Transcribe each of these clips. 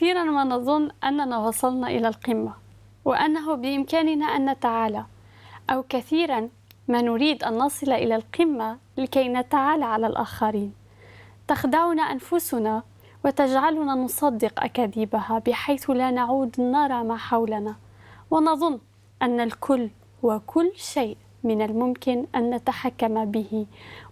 كثيرا ما نظن أننا وصلنا إلى القمة وأنه بإمكاننا أن نتعالى أو كثيرا ما نريد أن نصل إلى القمة لكي نتعالى على الآخرين تخدعنا أنفسنا وتجعلنا نصدق أكاذيبها بحيث لا نعود نرى ما حولنا ونظن أن الكل وكل شيء من الممكن أن نتحكم به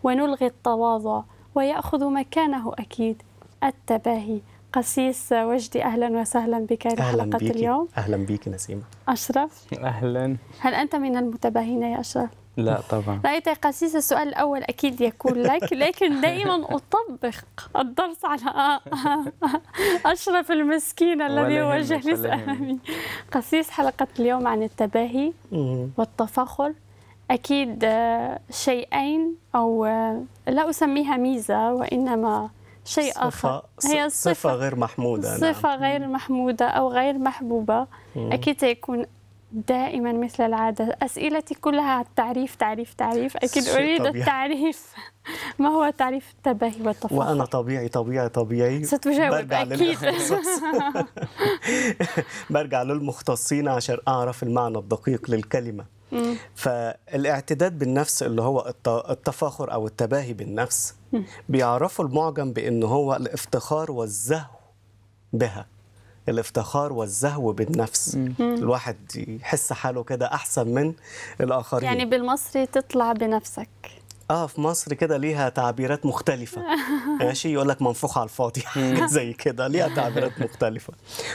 ونلغي التواضع ويأخذ مكانه أكيد التباهي قسيس وجدي اهلا وسهلا بك في حلقه بيكي. اليوم اهلا بك نسيمه اشرف اهلا هل انت من المتباهين يا اشرف؟ لا طبعا رأيت يا قسيس السؤال الأول أكيد يكون لك لكن دائما أطبق الدرس على أشرف المسكين الذي يواجه لي أمامي قسيس حلقة اليوم عن التباهي والتفاخر أكيد آه، شيئين أو آه، لا أسميها ميزة وإنما شيء صفة آخر هي صفة, صفة غير محمودة نعم. صفة نعم. غير محمودة أو غير محبوبة مم. أكيد سيكون دائما مثل العادة أسئلتي كلها التعريف تعريف تعريف أكيد أريد طبيعي. التعريف ما هو تعريف التباهي والتفاخر وأنا طبيعي طبيعي طبيعي ستجاوب برجع أكيد برجع للمختصين عشان أعرف المعنى الدقيق للكلمة فالاعتداد بالنفس اللي هو التفاخر او التباهي بالنفس بيعرفوا المعجم بان هو الافتخار والزهو بها الافتخار والزهو بالنفس مم. الواحد يحس حاله كده احسن من الاخرين يعني بالمصري تطلع بنفسك اه في مصر كده ليها تعبيرات مختلفة ماشي يقول لك منفوخ على الفاضي زي كده ليها تعبيرات مختلفة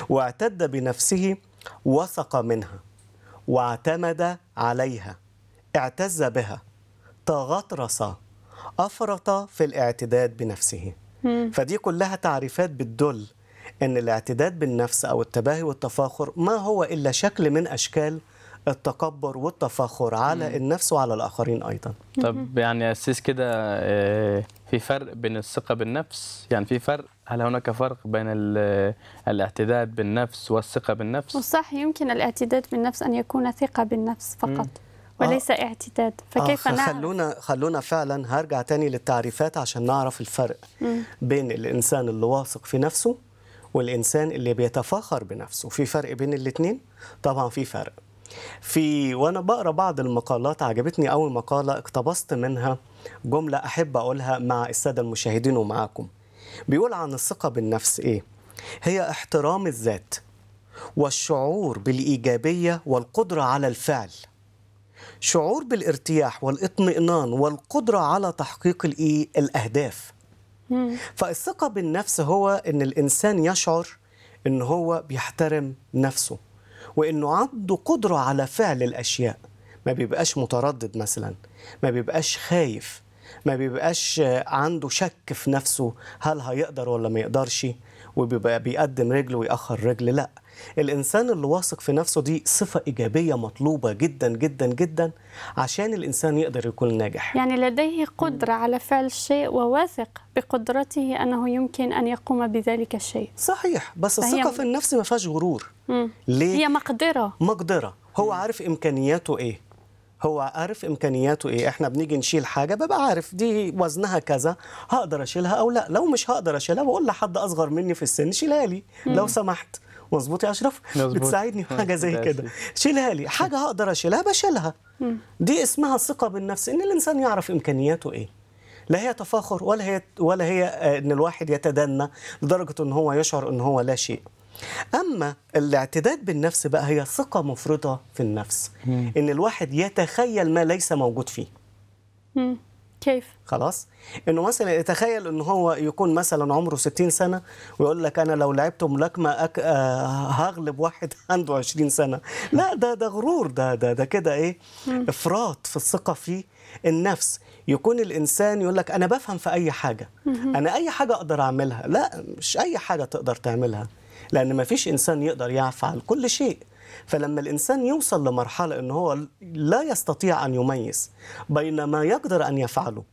واعتد بنفسه وثق منها واعتمد عليها اعتز بها تغطرس أفرط في الاعتداد بنفسه فدي كلها تعريفات بتدل أن الاعتداد بالنفس أو التباهي والتفاخر ما هو إلا شكل من أشكال التكبر والتفاخر على النفس وعلى الآخرين أيضا طب يعني اسس كده آه، في فرق بين الثقة بالنفس يعني في فرق هل هناك فرق بين آه، الاعتداد بالنفس والثقة بالنفس؟ صح يمكن الاعتداد بالنفس أن يكون ثقة بالنفس فقط آه. وليس آه. اعتداد فكيف آه. نعرف؟ خلونا خلونا فعلا هرجع تاني للتعريفات عشان نعرف الفرق مم. بين الإنسان اللي واثق في نفسه والإنسان اللي بيتفاخر بنفسه في فرق بين الاثنين؟ طبعا في فرق في وانا بقرا بعض المقالات عجبتني اول مقاله اقتبست منها جمله احب اقولها مع الساده المشاهدين ومعاكم بيقول عن الثقه بالنفس ايه هي احترام الذات والشعور بالايجابيه والقدره على الفعل شعور بالارتياح والاطمئنان والقدره على تحقيق الايه الاهداف فالثقه بالنفس هو ان الانسان يشعر ان هو بيحترم نفسه وانه عنده قدره على فعل الاشياء ما بيبقاش متردد مثلا ما بيبقاش خايف ما بيبقاش عنده شك في نفسه هل هيقدر ولا ما يقدرش وبيبقى بيقدم رجله ويأخر رجل لا الإنسان اللي واثق في نفسه دي صفة إيجابية مطلوبة جدا جدا جدا عشان الإنسان يقدر يكون ناجح يعني لديه قدرة على فعل الشيء وواثق بقدرته أنه يمكن أن يقوم بذلك الشيء صحيح بس الثقة في النفس ما فيهاش غرور ليه؟ هي مقدرة مقدرة هو مم. عارف إمكانياته إيه هو عارف امكانياته ايه احنا بنيجي نشيل حاجه ببقى عارف دي وزنها كذا هقدر اشيلها او لا لو مش هقدر اشيلها بقول لحد اصغر مني في السن شيلها لي لو سمحت مظبوط يا اشرف بتساعدني في حاجه زي كده شيلها لي حاجه هقدر اشيلها بشيلها دي اسمها ثقه بالنفس ان الانسان يعرف امكانياته ايه لا هي تفاخر ولا هي ولا هي آه، ان الواحد يتدنى لدرجه ان هو يشعر ان هو لا شيء اما الاعتداد بالنفس بقى هي ثقه مفرطه في النفس ان الواحد يتخيل ما ليس موجود فيه كيف خلاص انه مثلا يتخيل ان هو يكون مثلا عمره 60 سنه ويقول لك انا لو لعبت ملاكمه أك... آه هغلب واحد عنده 20 سنه لا ده ده غرور ده ده ده كده ايه افراط في الثقه في النفس يكون الانسان يقول لك انا بفهم في اي حاجه انا اي حاجه اقدر اعملها لا مش اي حاجه تقدر تعملها لان ما فيش انسان يقدر يفعل كل شيء فلما الإنسان يوصل لمرحلة ان هو لا يستطيع أن يميز بين ما يقدر أن يفعله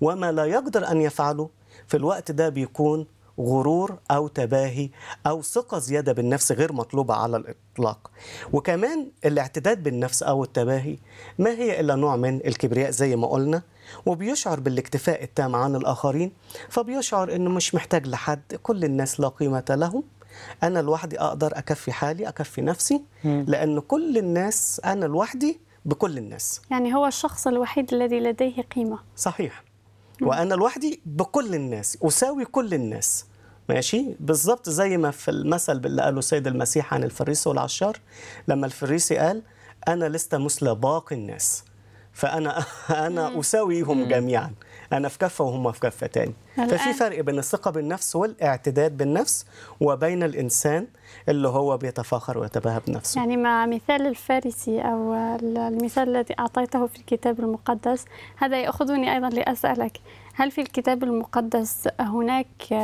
وما لا يقدر أن يفعله في الوقت ده بيكون غرور أو تباهي أو ثقة زيادة بالنفس غير مطلوبة على الإطلاق وكمان الاعتداد بالنفس أو التباهي ما هي إلا نوع من الكبرياء زي ما قلنا وبيشعر بالاكتفاء التام عن الآخرين فبيشعر أنه مش محتاج لحد كل الناس لا قيمة لهم انا لوحدي اقدر اكفي حالي اكفي نفسي لان كل الناس انا لوحدي بكل الناس يعني هو الشخص الوحيد الذي لديه قيمه صحيح وانا لوحدي بكل الناس اساوي كل الناس ماشي بالظبط زي ما في المثل اللي قاله السيد المسيح عن الفريسي والعشار لما الفريسي قال انا لست مثل باقي الناس فانا انا اساويهم جميعا انا في كفه وهم في كفه تاني ففي فرق بين الثقه بالنفس والاعتداد بالنفس وبين الانسان اللي هو بيتفاخر ويتباهى بنفسه يعني مع مثال الفارسي او المثال الذي اعطيته في الكتاب المقدس هذا ياخذني ايضا لاسالك هل في الكتاب المقدس هناك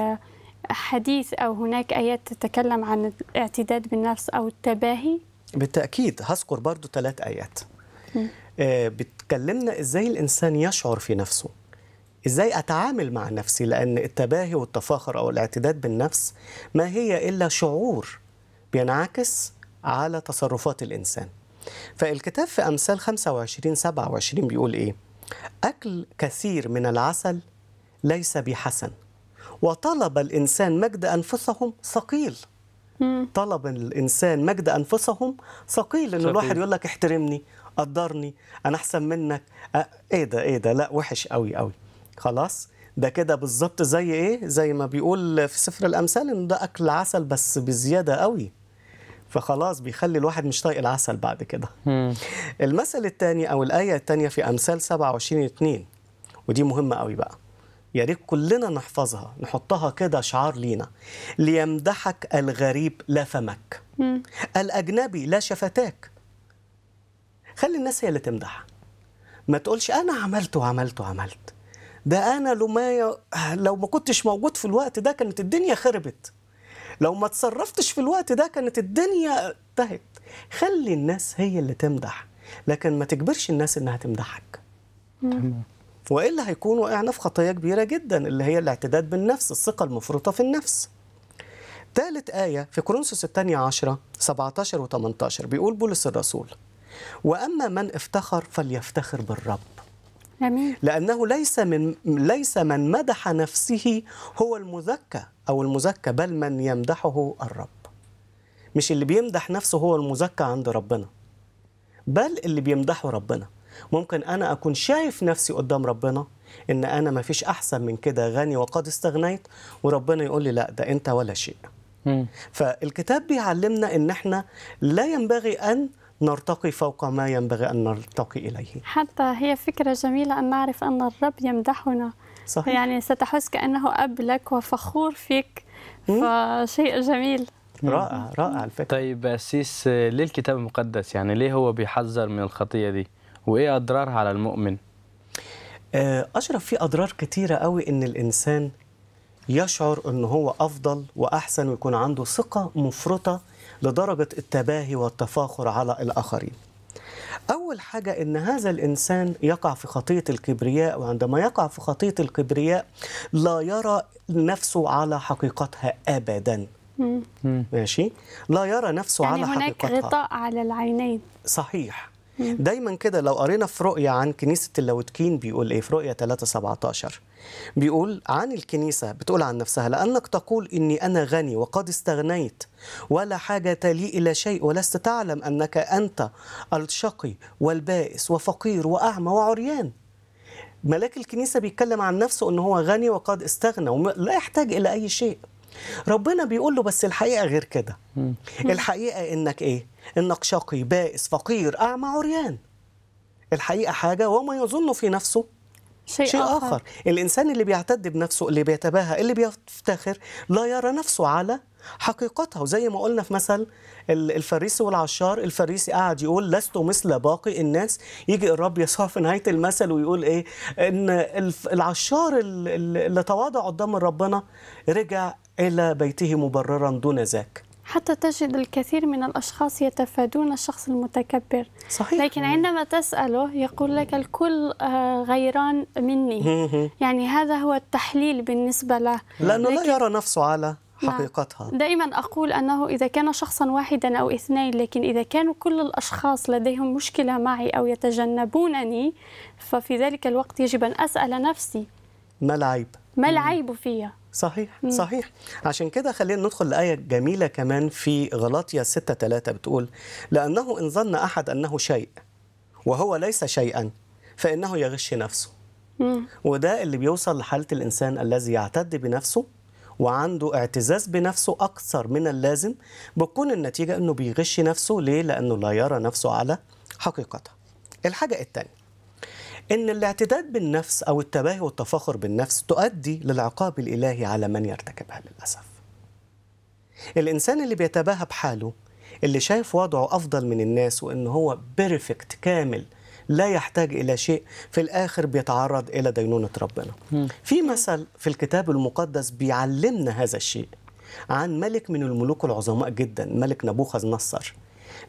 حديث او هناك ايات تتكلم عن الاعتداد بالنفس او التباهي بالتاكيد هذكر برضو ثلاث ايات آه، بتكلمنا ازاي الانسان يشعر في نفسه ازاي اتعامل مع نفسي لان التباهي والتفاخر او الاعتداد بالنفس ما هي الا شعور بينعكس على تصرفات الانسان فالكتاب في امثال 25 27 بيقول ايه اكل كثير من العسل ليس بحسن وطلب الانسان مجد انفسهم ثقيل طلب الانسان مجد انفسهم ثقيل ان الواحد يقول لك احترمني قدرني انا احسن منك ايه ده ايه ده لا وحش قوي قوي خلاص ده كده بالظبط زي ايه زي ما بيقول في سفر الامثال ان ده اكل عسل بس بزياده قوي فخلاص بيخلي الواحد مش طايق العسل بعد كده المثل الثاني او الايه الثانيه في امثال 27 2 ودي مهمه قوي بقى يا ريت كلنا نحفظها نحطها كده شعار لينا ليمدحك الغريب لا فمك مم. الاجنبي لا شفتاك خلي الناس هي اللي تمدح ما تقولش انا عملت وعملت وعملت ده انا لو ما لو ما كنتش موجود في الوقت ده كانت الدنيا خربت لو ما اتصرفتش في الوقت ده كانت الدنيا انتهت خلي الناس هي اللي تمدح لكن ما تجبرش الناس انها تمدحك تمام والا هيكون وقعنا في خطايا كبيره جدا اللي هي الاعتداد بالنفس الثقه المفرطه في النفس ثالث آية في كورنثوس الثانية عشرة 17 و 18 بيقول بولس الرسول وأما من افتخر فليفتخر بالرب جميل. لأنه ليس من ليس من مدح نفسه هو المزكى أو المزكى بل من يمدحه الرب مش اللي بيمدح نفسه هو المزكى عند ربنا بل اللي بيمدحه ربنا ممكن أنا أكون شايف نفسي قدام ربنا إن أنا ما فيش أحسن من كده غني وقد استغنيت وربنا يقول لي لا ده أنت ولا شيء فالكتاب بيعلمنا إن إحنا لا ينبغي أن نرتقي فوق ما ينبغي أن نرتقي إليه حتى هي فكرة جميلة أن نعرف أن الرب يمدحنا صحيح. يعني ستحس كأنه أب لك وفخور فيك فشيء جميل رائع رائع الفكرة طيب أسيس ليه الكتاب المقدس يعني ليه هو بيحذر من الخطية دي وإيه أضرارها على المؤمن آه، أشرف في أضرار كتيرة قوي إن الإنسان يشعر إن هو أفضل وأحسن ويكون عنده ثقة مفرطة لدرجة التباهي والتفاخر على الآخرين أول حاجة إن هذا الإنسان يقع في خطية الكبرياء وعندما يقع في خطية الكبرياء لا يرى نفسه على حقيقتها أبدا ماشي لا يرى نفسه يعني على هناك حقيقتها هناك غطاء على العينين صحيح دايما كده لو قرينا في رؤية عن كنيسة اللاوتكين بيقول إيه في رؤية 3 17 بيقول عن الكنيسة بتقول عن نفسها لأنك تقول إني أنا غني وقد استغنيت ولا حاجة لي إلى شيء ولست تعلم أنك أنت الشقي والبائس وفقير وأعمى وعريان ملاك الكنيسة بيتكلم عن نفسه إن هو غني وقد استغنى ولا يحتاج إلى أي شيء ربنا بيقول له بس الحقيقة غير كده الحقيقة إنك إيه النقشقي بائس فقير أعمى آه، عريان الحقيقة حاجة وما يظن في نفسه شيء, شيء آخر. آخر الإنسان اللي بيعتد بنفسه اللي بيتباهى اللي بيفتخر لا يرى نفسه على حقيقتها وزي ما قلنا في مثل الفريسي والعشار الفريسي قاعد يقول لست مثل باقي الناس يجي الرب يسوع في نهاية المثل ويقول إيه إن العشار اللي تواضع قدام ربنا رجع إلى بيته مبررا دون ذاك حتى تجد الكثير من الأشخاص يتفادون الشخص المتكبر صحيح. لكن عندما تسأله يقول لك الكل آه، غيران مني يعني هذا هو التحليل بالنسبة له لأنه لا يرى نفسه على نعم. حقيقتها دائما أقول أنه إذا كان شخصا واحدا أو اثنين لكن إذا كانوا كل الأشخاص لديهم مشكلة معي أو يتجنبونني ففي ذلك الوقت يجب أن أسأل نفسي ما العيب؟ ما العيب فيها؟ صحيح مم. صحيح عشان كده خلينا ندخل لآية جميلة كمان في غلاطيا 6 3 بتقول لأنه إن ظن أحد أنه شيء وهو ليس شيئا فإنه يغش نفسه مم. وده اللي بيوصل لحالة الإنسان الذي يعتد بنفسه وعنده اعتزاز بنفسه أكثر من اللازم بتكون النتيجة أنه بيغش نفسه ليه؟ لأنه لا يرى نفسه على حقيقتها الحاجة الثانية ان الاعتداد بالنفس او التباهي والتفاخر بالنفس تؤدي للعقاب الالهي على من يرتكبها للاسف الانسان اللي بيتباهى بحاله اللي شايف وضعه افضل من الناس وان هو بيرفكت كامل لا يحتاج الى شيء في الاخر بيتعرض الى دينونه ربنا في مثل في الكتاب المقدس بيعلمنا هذا الشيء عن ملك من الملوك العظماء جدا ملك نبوخذ نصر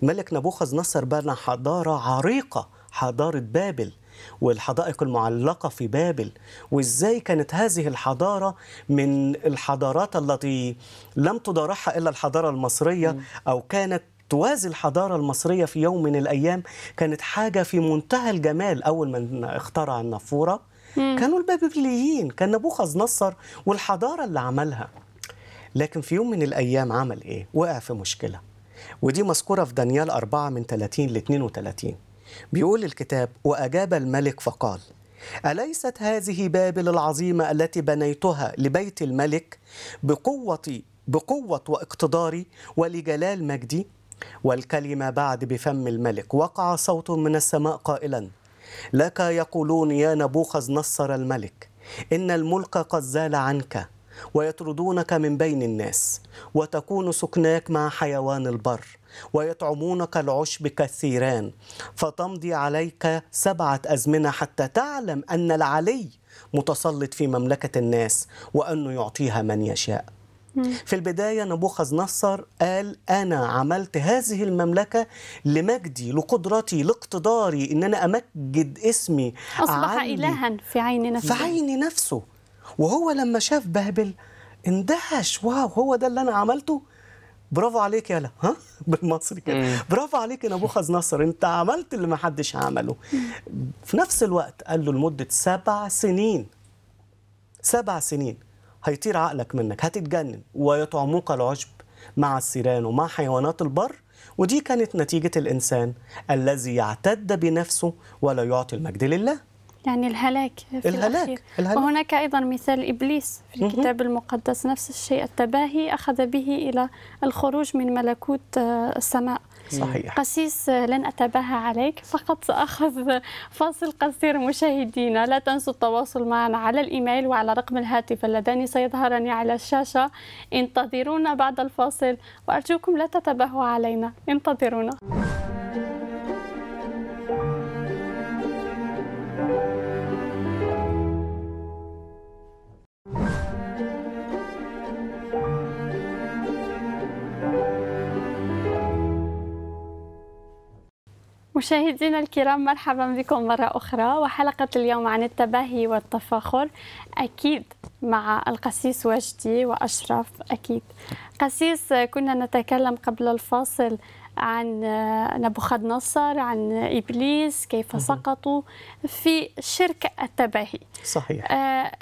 ملك نبوخذ نصر بنى حضاره عريقه حضاره بابل والحدائق المعلقة في بابل وإزاي كانت هذه الحضارة من الحضارات التي لم تضارعها إلا الحضارة المصرية أو كانت توازي الحضارة المصرية في يوم من الأيام كانت حاجة في منتهى الجمال أول من اخترع النافورة كانوا البابليين كان نبوخذ نصر والحضارة اللي عملها لكن في يوم من الأيام عمل إيه؟ وقع في مشكلة ودي مذكورة في دانيال 4 من 30 ل 32 بيقول الكتاب وأجاب الملك فقال أليست هذه بابل العظيمة التي بنيتها لبيت الملك بقوة بقوة واقتداري ولجلال مجدي والكلمة بعد بفم الملك وقع صوت من السماء قائلا لك يقولون يا نبوخذ نصر الملك إن الملك قد زال عنك ويطردونك من بين الناس وتكون سكناك مع حيوان البر ويطعمونك العشب كثيران فتمضي عليك سبعة أزمنة حتى تعلم أن العلي متسلط في مملكة الناس وأنه يعطيها من يشاء في البداية نبوخذ نصر قال أنا عملت هذه المملكة لمجدي لقدرتي لاقتداري إن أنا أمجد اسمي أصبح إلها في عين نفسه في عين نفسه وهو لما شاف بابل اندهش واو هو ده اللي انا عملته برافو عليك يالا ها بالمصري كده برافو عليك يا نبوخذ نصر انت عملت اللي ما حدش عمله في نفس الوقت قال له لمده سبع سنين سبع سنين هيطير عقلك منك هتتجنن ويطعموك العشب مع السيران ومع حيوانات البر ودي كانت نتيجة الإنسان الذي يعتد بنفسه ولا يعطي المجد لله يعني الهلاك في الهلاك, الأخير. الهلاك وهناك أيضا مثال إبليس في الكتاب المقدس نفس الشيء التباهي أخذ به إلى الخروج من ملكوت آه، السماء صحيح قسيس آه، لن أتباهى عليك فقط سأخذ فاصل قصير مشاهدينا لا تنسوا التواصل معنا على الإيميل وعلى رقم الهاتف اللذان سيظهران على الشاشة انتظرونا بعد الفاصل وأرجوكم لا تتباهوا علينا انتظرونا مشاهدينا الكرام مرحبا بكم مرة أخرى وحلقة اليوم عن التباهي والتفاخر أكيد مع القسيس وجدي وأشرف أكيد قسيس كنا نتكلم قبل الفاصل عن نبوخذ نصر عن إبليس كيف سقطوا في شرك التباهي صحيح آه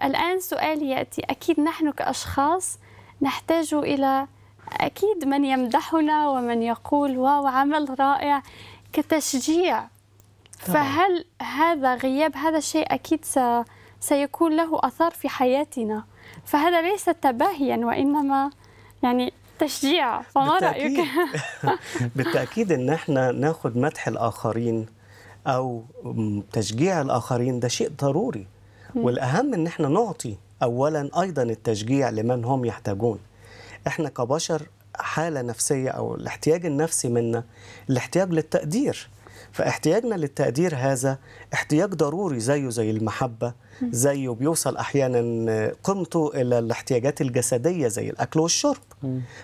الآن سؤالي يأتي أكيد نحن كأشخاص نحتاج إلى أكيد من يمدحنا ومن يقول واو عمل رائع كتشجيع طبعا. فهل هذا غياب هذا الشيء أكيد س... سيكون له أثار في حياتنا فهذا ليس تباهيا وإنما يعني تشجيع فما بالتأكيد. رأيك؟ بالتأكيد إن احنا ناخذ مدح الآخرين أو تشجيع الآخرين ده شيء ضروري والأهم إن احنا نعطي أولا أيضا التشجيع لمن هم يحتاجون احنا كبشر حاله نفسيه او الاحتياج النفسي منا الاحتياج للتقدير فاحتياجنا للتقدير هذا احتياج ضروري زيه زي المحبه زيه بيوصل احيانا قيمته الى الاحتياجات الجسديه زي الاكل والشرب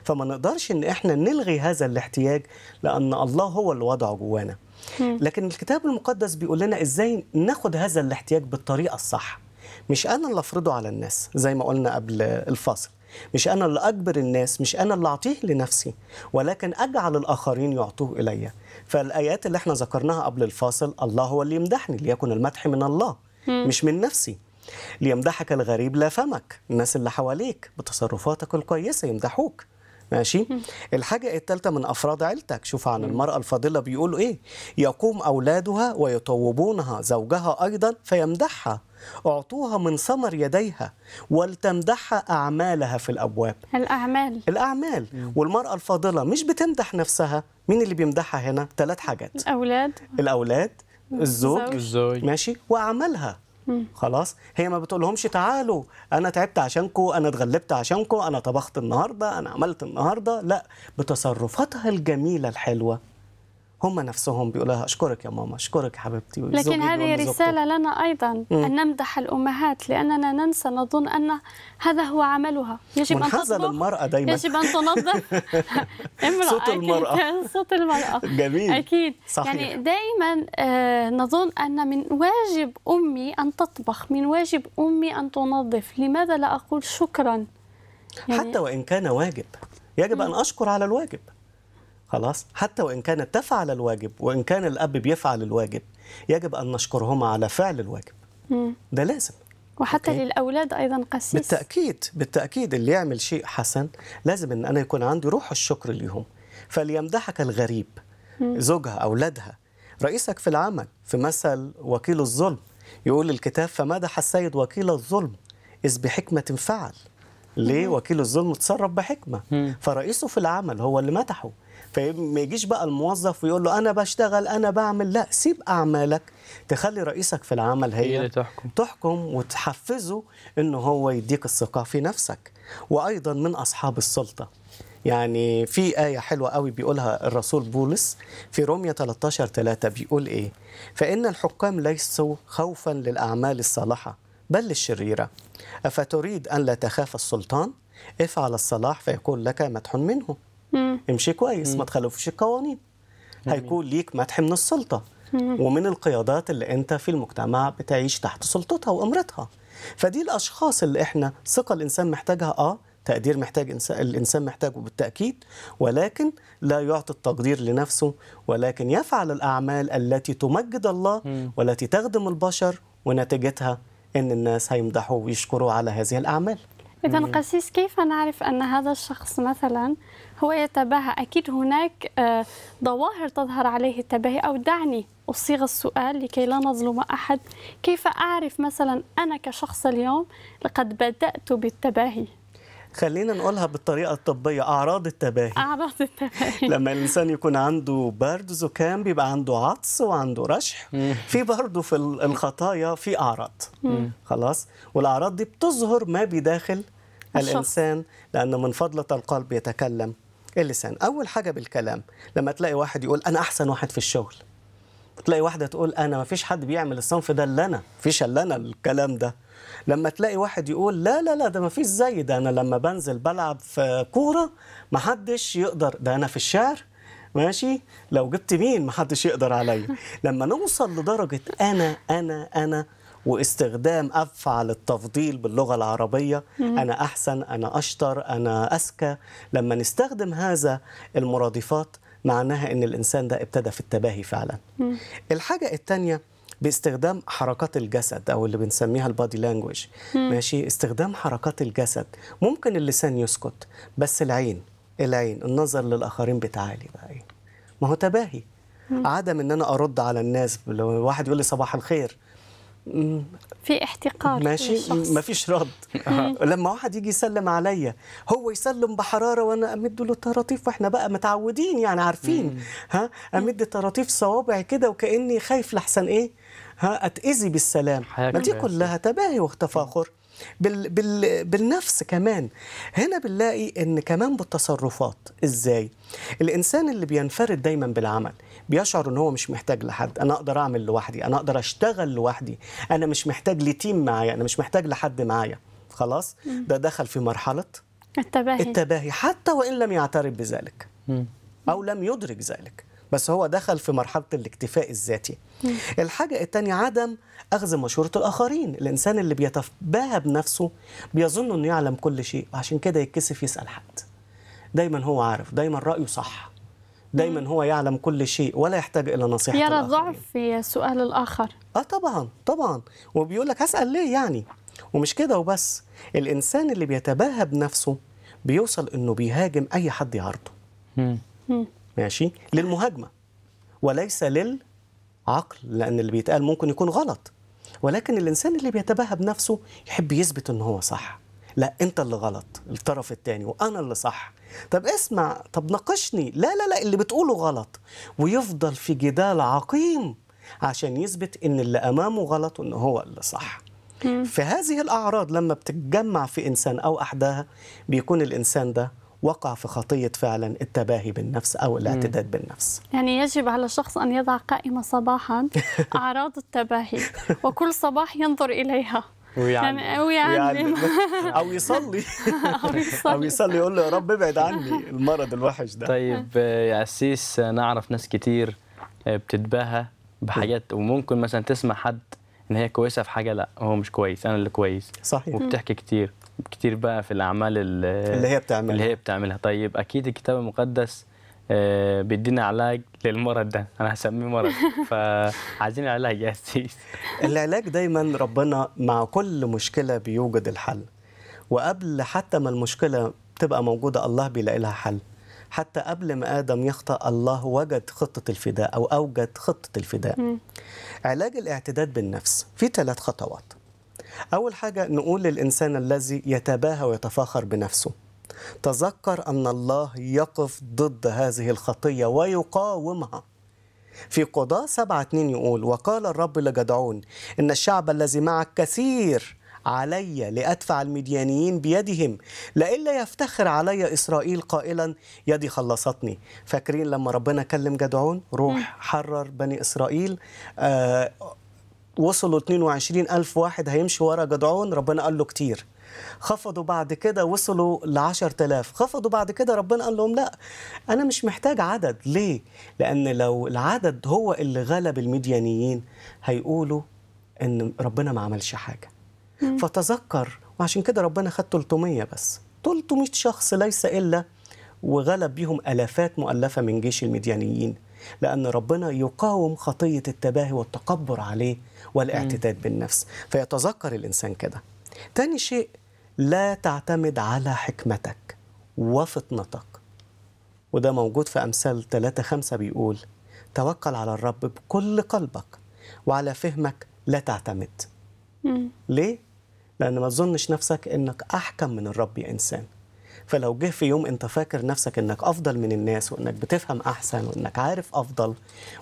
فما نقدرش ان احنا نلغي هذا الاحتياج لان الله هو اللي وضعه جوانا لكن الكتاب المقدس بيقول لنا ازاي ناخد هذا الاحتياج بالطريقه الصح مش انا اللي افرضه على الناس زي ما قلنا قبل الفاصل مش أنا اللي أجبر الناس مش أنا اللي أعطيه لنفسي ولكن أجعل الآخرين يعطوه إلي فالآيات اللي احنا ذكرناها قبل الفاصل الله هو اللي يمدحني ليكن المدح من الله مش من نفسي ليمدحك الغريب لا فمك الناس اللي حواليك بتصرفاتك الكويسة يمدحوك ماشي الحاجة الثالثة من أفراد عيلتك شوف عن المرأة الفاضلة بيقولوا إيه يقوم أولادها ويطوبونها زوجها أيضا فيمدحها أعطوها من ثمر يديها ولتمدحها أعمالها في الأبواب الأعمال الأعمال مم. والمرأة الفاضلة مش بتمدح نفسها مين اللي بيمدحها هنا؟ ثلاث حاجات الأولاد الأولاد الزوج الزوج ماشي وأعمالها خلاص هي ما بتقولهمش تعالوا انا تعبت عشانكم انا اتغلبت عشانكم انا طبخت النهارده انا عملت النهارده لا بتصرفاتها الجميله الحلوه هم نفسهم بيقولوا لها اشكرك يا ماما اشكرك حبيبتي لكن هذه رساله لنا ايضا مم. ان نمدح الامهات لاننا ننسى نظن ان هذا هو عملها يجب ان تنظف المراه دايما يجب ان تنظف امراه صوت المراه صوت المراه جميل اكيد صحيح. يعني دائما آه، نظن ان من واجب امي ان تطبخ من واجب امي ان تنظف لماذا لا اقول شكرا يعني حتى وان كان واجب يجب مم. ان اشكر على الواجب خلاص حتى وإن كانت تفعل الواجب وإن كان الأب بيفعل الواجب يجب أن نشكرهما على فعل الواجب مم. ده لازم وحتى أوكي. للأولاد أيضا قسيس بالتأكيد بالتأكيد اللي يعمل شيء حسن لازم أن أنا يكون عندي روح الشكر ليهم فليمدحك الغريب مم. زوجها أولادها رئيسك في العمل في مثل وكيل الظلم يقول الكتاب فمدح السيد وكيل الظلم إذ بحكمة فعل ليه مم. وكيل الظلم تصرف بحكمة مم. فرئيسه في العمل هو اللي مدحه فما يجيش بقى الموظف ويقول له انا بشتغل انا بعمل لا سيب اعمالك تخلي رئيسك في العمل هي, اللي تحكم تحكم وتحفزه ان هو يديك الثقه في نفسك وايضا من اصحاب السلطه يعني في آية حلوة قوي بيقولها الرسول بولس في رومية 13 3 بيقول إيه فإن الحكام ليسوا خوفا للأعمال الصالحة بل للشريرة أفتريد أن لا تخاف السلطان افعل الصلاح فيكون لك مدح منه مم. امشي كويس مم. ما تخالفش القوانين هيكون ليك مدح من السلطه مم. ومن القيادات اللي انت في المجتمع بتعيش تحت سلطتها وامرتها فدي الاشخاص اللي احنا ثقه الانسان محتاجها اه تقدير محتاج إنسان الانسان محتاجه بالتاكيد ولكن لا يعطي التقدير لنفسه ولكن يفعل الاعمال التي تمجد الله مم. والتي تخدم البشر ونتيجتها ان الناس هيمدحوا ويشكروا على هذه الاعمال اذا قسيس كيف نعرف ان هذا الشخص مثلا هو يتباهى أكيد هناك آه، ظواهر تظهر عليه التباهي أو دعني أصيغ السؤال لكي لا نظلم أحد كيف أعرف مثلا أنا كشخص اليوم لقد بدأت بالتباهي خلينا نقولها بالطريقة الطبية أعراض التباهي أعراض التباهي لما الإنسان يكون عنده برد زكام بيبقى عنده عطس وعنده رشح في برضه في الخطايا في أعراض خلاص والأعراض دي بتظهر ما بداخل الإنسان لأن من فضلة القلب يتكلم اللسان اول حاجه بالكلام لما تلاقي واحد يقول انا احسن واحد في الشغل تلاقي واحده تقول انا ما فيش حد بيعمل الصنف ده الا انا فيش الا انا الكلام ده لما تلاقي واحد يقول لا لا لا ده ما فيش زي ده انا لما بنزل بلعب في كوره ما حدش يقدر ده انا في الشعر ماشي لو جبت مين ما حدش يقدر عليا لما نوصل لدرجه انا انا انا واستخدام افعل التفضيل باللغه العربيه انا احسن انا اشطر انا اذكى لما نستخدم هذا المرادفات معناها ان الانسان ده ابتدى في التباهي فعلا الحاجه الثانيه باستخدام حركات الجسد او اللي بنسميها البادي لانجوج ماشي استخدام حركات الجسد ممكن اللسان يسكت بس العين العين النظر للاخرين بتعالي بقى ايه ما هو تباهي عدم ان انا ارد على الناس لو واحد يقول لي صباح الخير في احتقار ماشي ما فيش رد لما واحد يجي يسلم عليا هو يسلم بحراره وانا امد له الطراطيف واحنا بقى متعودين يعني عارفين ها امد طراطيف صوابع كده وكاني خايف لحسن ايه ها اتاذي بالسلام ما دي كلها تباهي وتفاخر بال بال بالنفس كمان هنا بنلاقي ان كمان بالتصرفات ازاي الانسان اللي بينفرد دايما بالعمل بيشعر ان هو مش محتاج لحد انا اقدر اعمل لوحدي انا اقدر اشتغل لوحدي انا مش محتاج لتيم معايا انا مش محتاج لحد معايا خلاص ده دخل في مرحله التباهي التباهي حتى وان لم يعترف بذلك او لم يدرك ذلك بس هو دخل في مرحله الاكتفاء الذاتي الحاجه الثانيه عدم اخذ مشوره الاخرين الانسان اللي بيتباهى بنفسه بيظن انه يعلم كل شيء عشان كده يتكسف يسال حد دايما هو عارف دايما رايه صح دايما هو يعلم كل شيء ولا يحتاج الى نصيحه يرى ضعف في سؤال الاخر اه طبعا طبعا وبيقول لك هسال ليه يعني ومش كده وبس الانسان اللي بيتباهى بنفسه بيوصل انه بيهاجم اي حد يعارضه ماشي للمهاجمه وليس للعقل لان اللي بيتقال ممكن يكون غلط ولكن الانسان اللي بيتباهى بنفسه يحب يثبت ان هو صح لا انت اللي غلط الطرف الثاني وانا اللي صح طب اسمع طب ناقشني لا لا لا اللي بتقوله غلط ويفضل في جدال عقيم عشان يثبت ان اللي امامه غلط وان هو اللي صح فهذه الاعراض لما بتتجمع في انسان او احداها بيكون الانسان ده وقع في خطية فعلا التباهي بالنفس أو الاعتداد بالنفس يعني يجب على الشخص أن يضع قائمة صباحا أعراض التباهي وكل صباح ينظر إليها ويعلم يعني ويعلم او يصلي او يصلي يقول له يا رب ابعد عني المرض الوحش ده طيب يا اسيس انا اعرف ناس كتير آه، بتتباهى بحاجات وممكن مثلا تسمع حد ان هي كويسه في حاجه لا هو مش كويس انا اللي كويس صحيح وبتحكي كتير كثير بقى في الاعمال اللي هي بتعملها اللي هي بتعملها طيب اكيد الكتاب المقدس آه، بيدينا علاج للمرض ده انا هسميه مرض فعايزين علاج يا سيس العلاج دايما ربنا مع كل مشكله بيوجد الحل وقبل حتى ما المشكله تبقى موجوده الله بيلاقي لها حل حتى قبل ما ادم يخطا الله وجد خطه الفداء او اوجد خطه الفداء علاج الاعتداد بالنفس في ثلاث خطوات أول حاجة نقول للإنسان الذي يتباهى ويتفاخر بنفسه تذكر أن الله يقف ضد هذه الخطية ويقاومها في قضاء سبعة اتنين يقول وقال الرب لجدعون إن الشعب الذي معك كثير علي لأدفع المديانيين بيدهم لئلا يفتخر علي إسرائيل قائلا يدي خلصتني فاكرين لما ربنا كلم جدعون روح حرر بني إسرائيل آه وصلوا 22 ألف واحد هيمشي ورا جدعون ربنا قال له كتير خفضوا بعد كده وصلوا ل 10000 خفضوا بعد كده ربنا قال لهم لا انا مش محتاج عدد ليه لان لو العدد هو اللي غلب المديانيين هيقولوا ان ربنا ما عملش حاجه فتذكر وعشان كده ربنا خد 300 بس 300 شخص ليس الا وغلب بيهم الافات مؤلفه من جيش المديانيين لأن ربنا يقاوم خطية التباهي والتكبر عليه والاعتداد بالنفس فيتذكر الإنسان كده تاني شيء لا تعتمد على حكمتك وفطنتك وده موجود في أمثال 3 5 بيقول توكل على الرب بكل قلبك وعلى فهمك لا تعتمد ليه؟ لأن ما تظنش نفسك أنك أحكم من الرب يا إنسان فلو جه في يوم انت فاكر نفسك انك افضل من الناس وانك بتفهم احسن وانك عارف افضل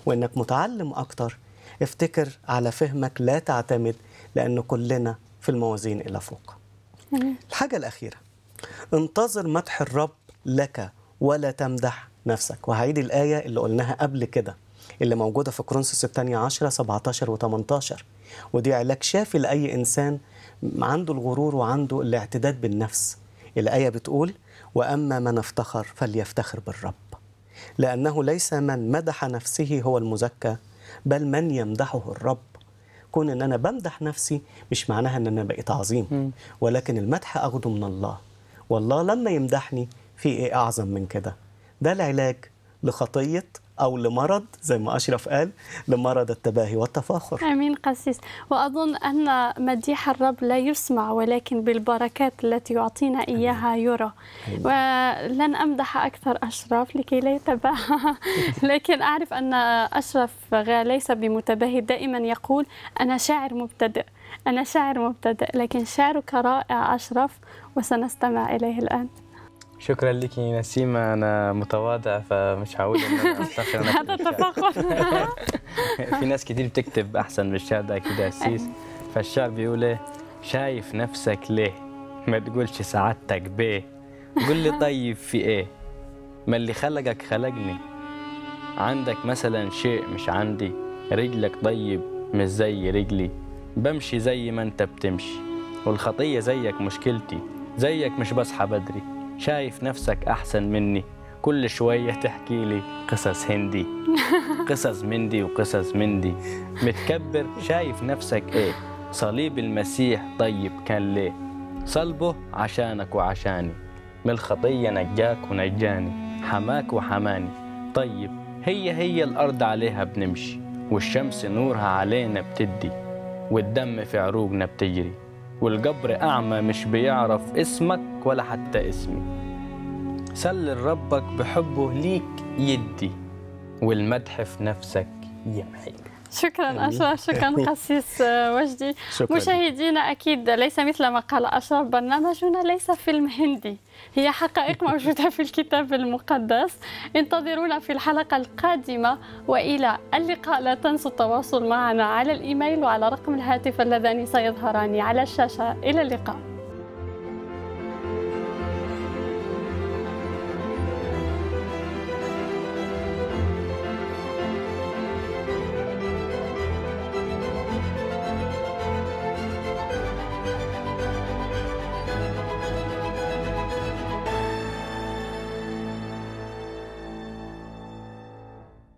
وانك متعلم اكتر افتكر على فهمك لا تعتمد لان كلنا في الموازين الى فوق الحاجه الاخيره انتظر مدح الرب لك ولا تمدح نفسك وهعيد الايه اللي قلناها قبل كده اللي موجوده في كرونسوس الثانيه 10 17 و18 ودي علاج شافي لاي انسان عنده الغرور وعنده الاعتداد بالنفس الآية بتقول وأما من افتخر فليفتخر بالرب لأنه ليس من مدح نفسه هو المزكى بل من يمدحه الرب كون ان انا بمدح نفسي مش معناها ان انا بقيت عظيم ولكن المدح اخده من الله والله لما يمدحني في ايه اعظم من كده ده العلاج لخطيه أو لمرض زي ما أشرف قال لمرض التباهي والتفاخر أمين قسيس وأظن أن مديح الرب لا يسمع ولكن بالبركات التي يعطينا إياها يرى ولن أمدح أكثر أشرف لكي لا يتباهى لكن أعرف أن أشرف ليس بمتباهي دائما يقول أنا شاعر مبتدئ أنا شاعر مبتدئ لكن شعرك رائع أشرف وسنستمع إليه الآن شكرا لك يا نسيمة أنا متواضع فمش هقول إن أنا أفتخر هذا تفاخر في ناس كتير بتكتب أحسن من الشعر ده أكيد أسيس فالشعر بيقول إيه شايف نفسك ليه ما تقولش سعادتك بيه قول لي طيب في إيه ما اللي خلقك خلقني عندك مثلا شيء مش عندي رجلك طيب مش زي رجلي بمشي زي ما أنت بتمشي والخطية زيك مشكلتي زيك مش بصحى بدري شايف نفسك أحسن مني كل شوية تحكي لي قصص هندي قصص مندي وقصص مندي متكبر شايف نفسك إيه صليب المسيح طيب كان ليه صلبه عشانك وعشاني من الخطية نجاك ونجاني حماك وحماني طيب هي هي الأرض عليها بنمشي والشمس نورها علينا بتدي والدم في عروقنا بتجري والجبر أعمى مش بيعرف اسمك ولا حتى اسمي سل ربك بحبه ليك يدي والمدح في نفسك يمحي شكرا يعني. اشرف شكرا قسيس آه، وجدي شكرا. مشاهدينا اكيد ليس مثل ما قال اشرف برنامجنا ليس فيلم هندي هي حقائق موجوده في الكتاب المقدس انتظرونا في الحلقه القادمه والى اللقاء لا تنسوا التواصل معنا على الايميل وعلى رقم الهاتف اللذان سيظهران على الشاشه الى اللقاء